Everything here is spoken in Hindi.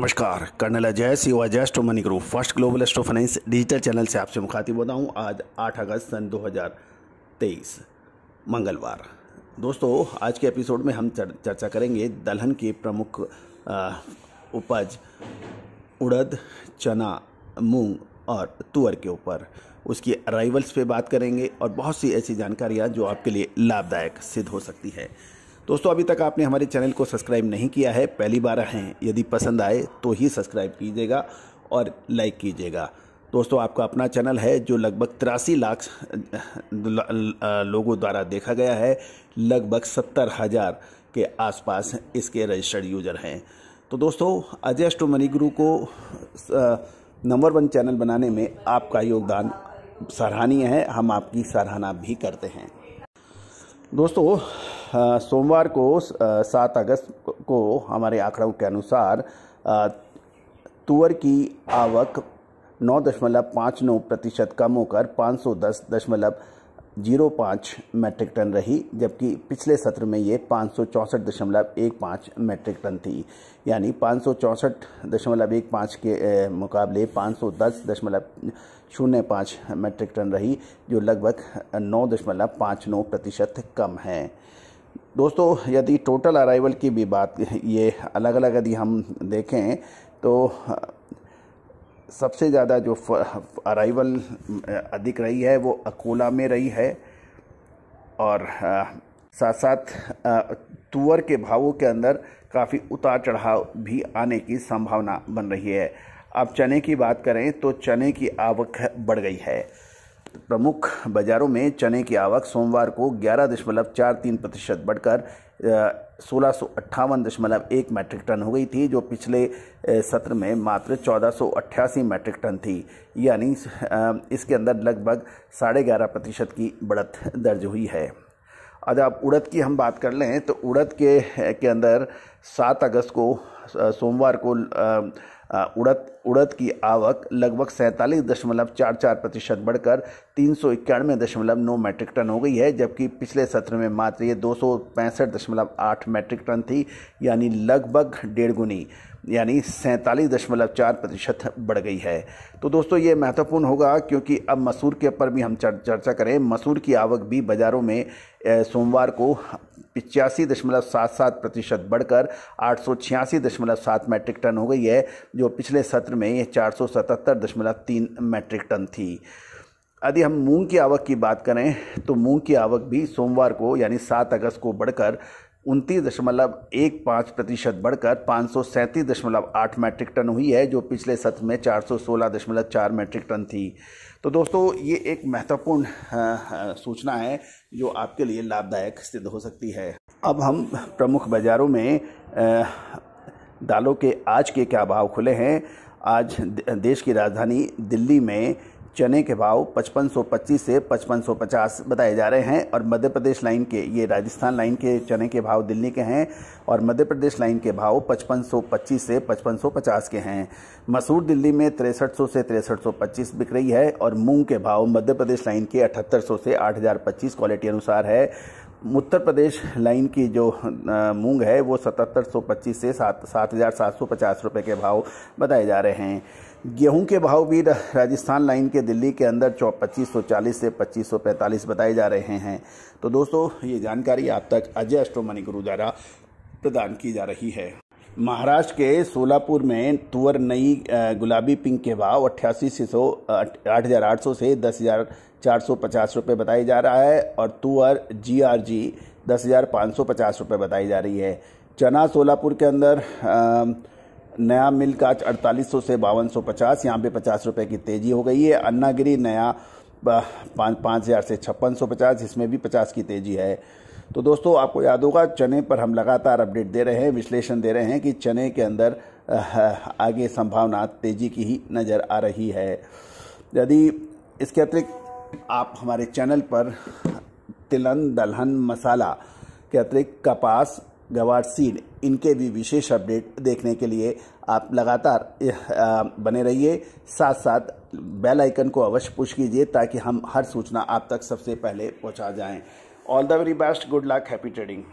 नमस्कार कर्नल अजय सी अजय स्टो money group first global astro finance digital channel से आपसे मुखातिब होता हूँ आज 8 अगस्त सन 2023 मंगलवार दोस्तों आज के एपिसोड में हम चर्चा करेंगे दलहन के प्रमुख उपज उड़द चना मूंग और तुअर के ऊपर उसकी अराइवल्स पे बात करेंगे और बहुत सी ऐसी जानकारियाँ जो आपके लिए लाभदायक सिद्ध हो सकती है दोस्तों अभी तक आपने हमारे चैनल को सब्सक्राइब नहीं किया है पहली बार हैं यदि पसंद आए तो ही सब्सक्राइब कीजिएगा और लाइक कीजिएगा दोस्तों आपका अपना चैनल है जो लगभग तिरासी लाख लोगों द्वारा देखा गया है लगभग सत्तर हज़ार के आसपास इसके रजिस्टर्ड यूज़र हैं तो दोस्तों अजय अष्टो मनीगुरु गुरु को नंबर वन चैनल बनाने में आपका योगदान सराहनीय है हम आपकी सराहना भी करते हैं दोस्तों हाँ, सोमवार को सात अगस्त को हमारे आंकड़ों के अनुसार तुअर की आवक नौ दशमलव पाँच नौ प्रतिशत कम होकर पाँच सौ दस दशमलव जीरो पाँच मैट्रिक टन रही जबकि पिछले सत्र में ये पाँच सौ चौंसठ दशमलव एक पाँच मैट्रिक टन थी यानी पाँच सौ चौंसठ दशमलव एक पाँच के मुकाबले पाँच सौ दस दशमलव शून्य पाँच मैट्रिक टन रही जो लगभग नौ दशमलव पाँच नौ प्रतिशत कम है दोस्तों यदि टोटल अराइवल की भी बात ये अलग अलग यदि हम देखें तो सबसे ज़्यादा जो अराइवल अधिक रही है वो अकोला में रही है और साथ साथ तुअर के भावों के अंदर काफ़ी उतार चढ़ाव भी आने की संभावना बन रही है अब चने की बात करें तो चने की आवक बढ़ गई है प्रमुख बाज़ारों में चने की आवक सोमवार को ग्यारह दशमलव चार तीन प्रतिशत बढ़कर सोलह सौ अट्ठावन दशमलव एक मैट्रिक टन हो गई थी जो पिछले सत्र में मात्र चौदह सौ अट्ठासी मैट्रिक टन थी यानी इसके अंदर लगभग साढ़े ग्यारह प्रतिशत की बढ़त दर्ज हुई है अगर आप उड़द की हम बात कर लें तो उड़द के के अंदर सात अगस्त को सोमवार को उड़द उड़द की आवक लगभग सैंतालीस दशमलव चार चार प्रतिशत बढ़कर तीन सौ इक्यानवे दशमलव नौ मैट्रिक टन हो गई है जबकि पिछले सत्र में मात्र ये दो सौ पैंसठ दशमलव आठ मैट्रिक टन थी यानी लगभग डेढ़ गुनी यानी सैंतालीस दशमलव चार प्रतिशत बढ़ गई है तो दोस्तों ये महत्वपूर्ण होगा क्योंकि अब मसूर के ऊपर भी हम चर्चा करें मसूर की आवक भी बाज़ारों में सोमवार को पिचासी दशमलव सात सात प्रतिशत बढ़कर आठ सौ छियासी दशमलव सात मैट्रिक टन हो गई है जो पिछले सत्र में ये चार सौ सतहत्तर दशमलव तीन मैट्रिक टन थी यदि हम मूंग की आवक की बात करें तो मूंग की आवक भी सोमवार को यानी सात अगस्त को बढ़कर उनतीस दशमलव एक पाँच प्रतिशत बढ़कर पाँच सौ सैंतीस दशमलव आठ मैट्रिक टन हुई है जो पिछले सत्र में चार सौ सोलह दशमलव चार मैट्रिक टन थी तो दोस्तों ये एक महत्वपूर्ण सूचना है जो आपके लिए लाभदायक सिद्ध हो सकती है अब हम प्रमुख बाज़ारों में दालों के आज के क्या भाव खुले हैं आज देश की राजधानी दिल्ली में चने के भाव 5525 से 5550 बताए जा रहे हैं और मध्य प्रदेश लाइन के ये राजस्थान लाइन के चने के भाव दिल्ली के हैं और मध्य प्रदेश लाइन के भाव 5525 से 5550 के हैं मसूर दिल्ली में तिरसठ से तिरसठ बिक रही है और मूंग के भाव मध्य प्रदेश लाइन के अठहत्तर से आठ क्वालिटी अनुसार है उत्तर प्रदेश लाइन की जो मूंग है वो सतहत्तर सौ पच्चीस से सात सात हज़ार सात सौ पचास रुपये के भाव बताए जा रहे हैं गेहूं के भाव भी राजस्थान लाइन के दिल्ली के अंदर चौ पच्चीस सौ चालीस से पच्चीस सौ पैंतालीस बताए जा रहे हैं तो दोस्तों ये जानकारी आप तक अजय अष्टोमणि मनी द्वारा प्रदान की जा रही है महाराष्ट्र के सोलापुर में तुअर नई गुलाबी पिंक के भाव अट्ठासी से सौ आठ हज़ार आठ सौ से दस हज़ार चार सौ पचास रुपये बताई जा रहा है और तुअर जी आर जी दस हज़ार पाँच सौ पचास रुपये बताई जा रही है चना सोलापुर के अंदर नया मिल का अड़तालीस सौ से बावन सौ पचास यहाँ पर पचास रुपये की तेज़ी हो गई है अन्नागिरी नया पाँच पाँच हज़ार से छप्पन सौ पचास इसमें भी पचास की तेज़ी है तो दोस्तों आपको याद होगा चने पर हम लगातार अपडेट दे रहे हैं विश्लेषण दे रहे हैं कि चने के अंदर आगे संभावना तेजी की ही नज़र आ रही है यदि इसके अतिरिक्त आप हमारे चैनल पर तिलन दलहन मसाला के अतिरिक्त कपास गवार सीड इनके भी विशेष अपडेट देखने के लिए आप लगातार बने रहिए साथ साथ बेल आइकन को अवश्य पुश कीजिए ताकि हम हर सूचना आप तक सबसे पहले पहुंचा जाएं All the very best. Good luck. Happy trading.